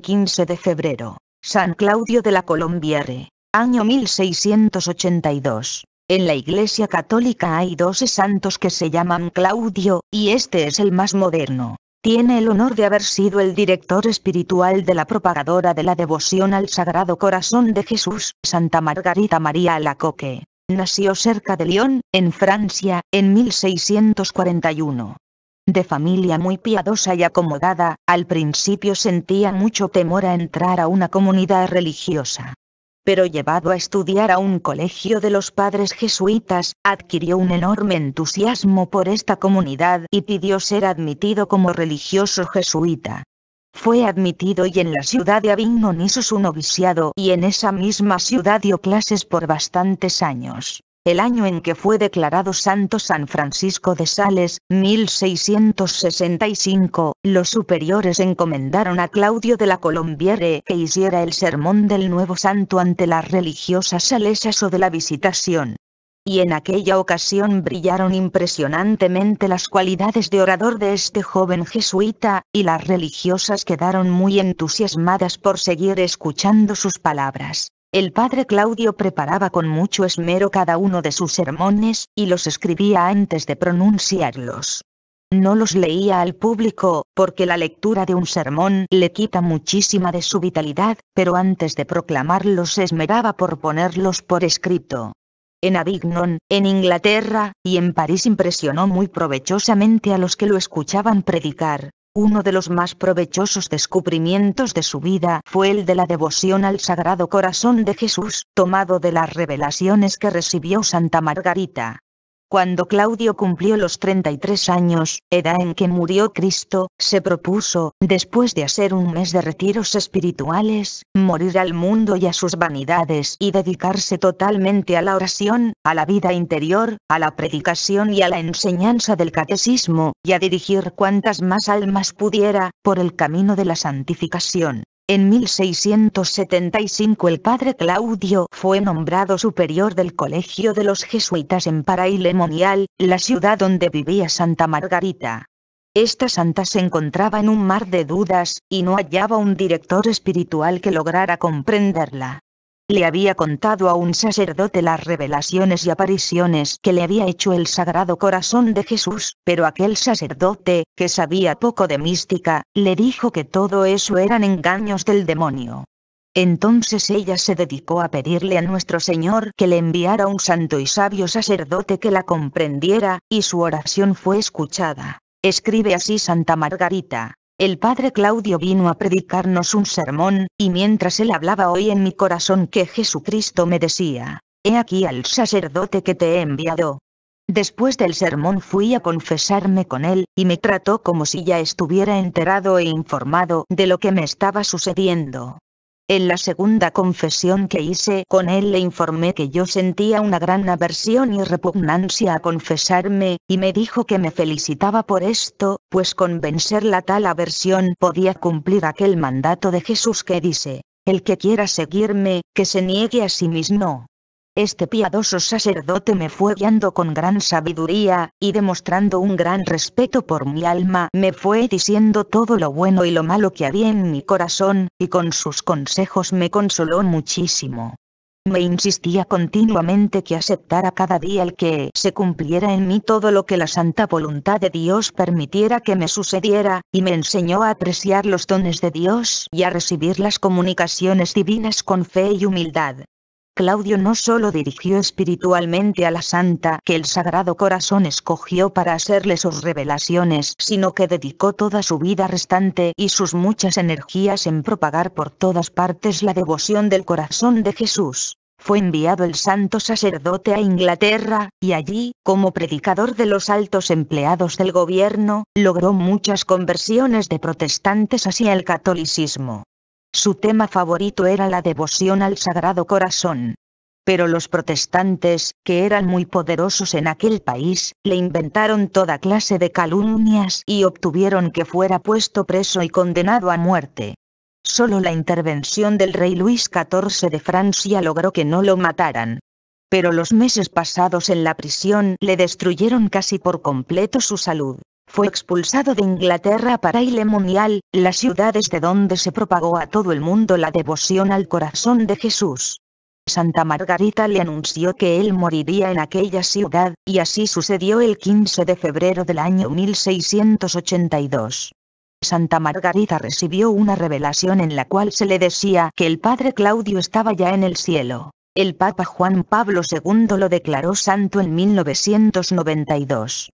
15 de febrero, San Claudio de la Colombiare, año 1682. En la Iglesia Católica hay doce santos que se llaman Claudio, y este es el más moderno. Tiene el honor de haber sido el director espiritual de la propagadora de la devoción al Sagrado Corazón de Jesús, Santa Margarita María Alacoque. Nació cerca de Lyon, en Francia, en 1641 de familia muy piadosa y acomodada, al principio sentía mucho temor a entrar a una comunidad religiosa. Pero llevado a estudiar a un colegio de los padres jesuitas, adquirió un enorme entusiasmo por esta comunidad y pidió ser admitido como religioso jesuita. Fue admitido y en la ciudad de Avignon hizo su noviciado y en esa misma ciudad dio clases por bastantes años el año en que fue declarado santo San Francisco de Sales, 1665, los superiores encomendaron a Claudio de la Colombiere que hiciera el sermón del nuevo santo ante las religiosas salesas o de la visitación. Y en aquella ocasión brillaron impresionantemente las cualidades de orador de este joven jesuita, y las religiosas quedaron muy entusiasmadas por seguir escuchando sus palabras. El padre Claudio preparaba con mucho esmero cada uno de sus sermones, y los escribía antes de pronunciarlos. No los leía al público, porque la lectura de un sermón le quita muchísima de su vitalidad, pero antes de proclamarlos se esmeraba por ponerlos por escrito. En Avignon, en Inglaterra, y en París impresionó muy provechosamente a los que lo escuchaban predicar, uno de los más provechosos descubrimientos de su vida fue el de la devoción al Sagrado Corazón de Jesús, tomado de las revelaciones que recibió Santa Margarita. Cuando Claudio cumplió los 33 años, edad en que murió Cristo, se propuso, después de hacer un mes de retiros espirituales, morir al mundo y a sus vanidades y dedicarse totalmente a la oración, a la vida interior, a la predicación y a la enseñanza del catecismo, y a dirigir cuantas más almas pudiera, por el camino de la santificación. En 1675 el padre Claudio fue nombrado superior del Colegio de los Jesuitas en Parailemonial, la ciudad donde vivía Santa Margarita. Esta santa se encontraba en un mar de dudas, y no hallaba un director espiritual que lograra comprenderla le había contado a un sacerdote las revelaciones y apariciones que le había hecho el Sagrado Corazón de Jesús, pero aquel sacerdote, que sabía poco de mística, le dijo que todo eso eran engaños del demonio. Entonces ella se dedicó a pedirle a nuestro Señor que le enviara un santo y sabio sacerdote que la comprendiera, y su oración fue escuchada. Escribe así Santa Margarita. El padre Claudio vino a predicarnos un sermón, y mientras él hablaba oí en mi corazón que Jesucristo me decía, He aquí al sacerdote que te he enviado. Después del sermón fui a confesarme con él, y me trató como si ya estuviera enterado e informado de lo que me estaba sucediendo. En la segunda confesión que hice con él le informé que yo sentía una gran aversión y repugnancia a confesarme, y me dijo que me felicitaba por esto, pues con vencer la tal aversión podía cumplir aquel mandato de Jesús que dice, el que quiera seguirme, que se niegue a sí mismo, este piadoso sacerdote me fue guiando con gran sabiduría, y demostrando un gran respeto por mi alma, me fue diciendo todo lo bueno y lo malo que había en mi corazón, y con sus consejos me consoló muchísimo. Me insistía continuamente que aceptara cada día el que se cumpliera en mí todo lo que la santa voluntad de Dios permitiera que me sucediera, y me enseñó a apreciar los dones de Dios y a recibir las comunicaciones divinas con fe y humildad. Claudio no solo dirigió espiritualmente a la santa que el Sagrado Corazón escogió para hacerle sus revelaciones, sino que dedicó toda su vida restante y sus muchas energías en propagar por todas partes la devoción del corazón de Jesús fue enviado el santo sacerdote a Inglaterra, y allí, como predicador de los altos empleados del gobierno, logró muchas conversiones de protestantes hacia el catolicismo. Su tema favorito era la devoción al Sagrado Corazón. Pero los protestantes, que eran muy poderosos en aquel país, le inventaron toda clase de calumnias y obtuvieron que fuera puesto preso y condenado a muerte. Solo la intervención del rey Luis XIV de Francia logró que no lo mataran. Pero los meses pasados en la prisión le destruyeron casi por completo su salud fue expulsado de Inglaterra para Ile Monial, las ciudades de donde se propagó a todo el mundo la devoción al corazón de Jesús. Santa Margarita le anunció que él moriría en aquella ciudad, y así sucedió el 15 de febrero del año 1682. Santa Margarita recibió una revelación en la cual se le decía que el padre Claudio estaba ya en el cielo. El Papa Juan Pablo II lo declaró santo en 1992.